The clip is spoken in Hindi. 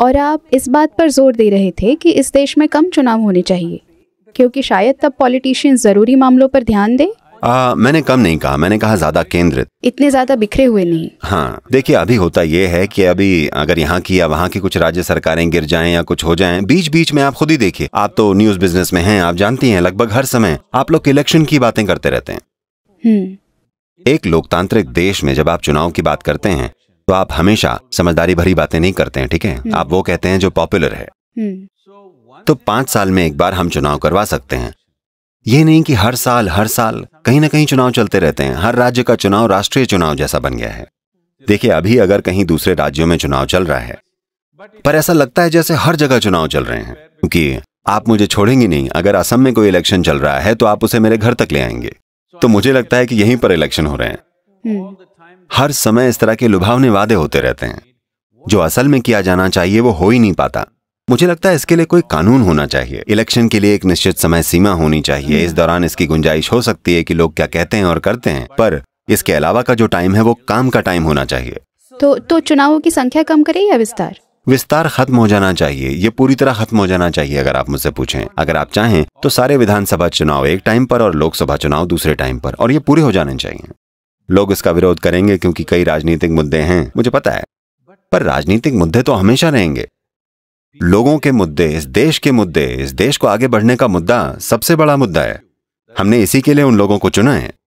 और आप इस बात पर जोर दे रहे थे कि इस देश में कम चुनाव होने चाहिए क्योंकि शायद तब पॉलिटिशियन जरूरी मामलों पर ध्यान दें आ, मैंने कम नहीं कहा मैंने कहा ज्यादा केंद्रित इतने ज्यादा बिखरे हुए नहीं हाँ देखिए अभी होता ये है कि अभी अगर यहाँ की या वहाँ की कुछ राज्य सरकारें गिर जाएं या कुछ हो जाएं बीच बीच में आप खुद ही देखिए आप तो न्यूज बिजनेस में हैं आप जानती हैं लगभग हर समय आप लोग इलेक्शन की बातें करते रहते हैं हम्म। एक लोकतांत्रिक देश में जब आप चुनाव की बात करते हैं तो आप हमेशा समझदारी भरी बातें नहीं करते हैं ठीक है हम्म। आप वो कहते हैं जो पॉपुलर है हम्म। तो पांच साल में एक बार हम चुनाव करवा सकते हैं ये नहीं कि हर साल हर साल कहीं ना कहीं चुनाव चलते रहते हैं हर राज्य का चुनाव राष्ट्रीय चुनाव जैसा बन गया है देखिए अभी अगर कहीं दूसरे राज्यों में चुनाव चल रहा है पर ऐसा लगता है जैसे हर जगह चुनाव चल रहे हैं क्योंकि आप मुझे छोड़ेंगे नहीं अगर असम में कोई इलेक्शन चल रहा है तो आप उसे मेरे घर तक ले आएंगे तो मुझे लगता है कि यहीं पर इलेक्शन हो रहे हैं हम्म। हर समय इस तरह के लुभावने वादे होते रहते हैं जो असल में किया जाना चाहिए वो हो ही नहीं पाता मुझे लगता है इसके लिए कोई कानून होना चाहिए इलेक्शन के लिए एक निश्चित समय सीमा होनी चाहिए इस दौरान इसकी गुंजाइश हो सकती है कि लोग क्या कहते हैं और करते हैं पर इसके अलावा का जो टाइम है वो काम का टाइम होना चाहिए तो तो चुनावों की संख्या कम करें या विस्तार विस्तार खत्म हो जाना चाहिए ये पूरी तरह खत्म हो जाना चाहिए अगर आप मुझसे पूछें अगर आप चाहें तो सारे विधानसभा चुनाव एक टाइम पर और लोकसभा चुनाव दूसरे टाइम पर और ये पूरे हो जाने चाहिए लोग इसका विरोध करेंगे क्योंकि कई राजनीतिक मुद्दे हैं मुझे पता है पर राजनीतिक मुद्दे तो हमेशा रहेंगे लोगों के मुद्दे इस देश के मुद्दे इस देश को आगे बढ़ने का मुद्दा सबसे बड़ा मुद्दा है हमने इसी के लिए उन लोगों को चुना है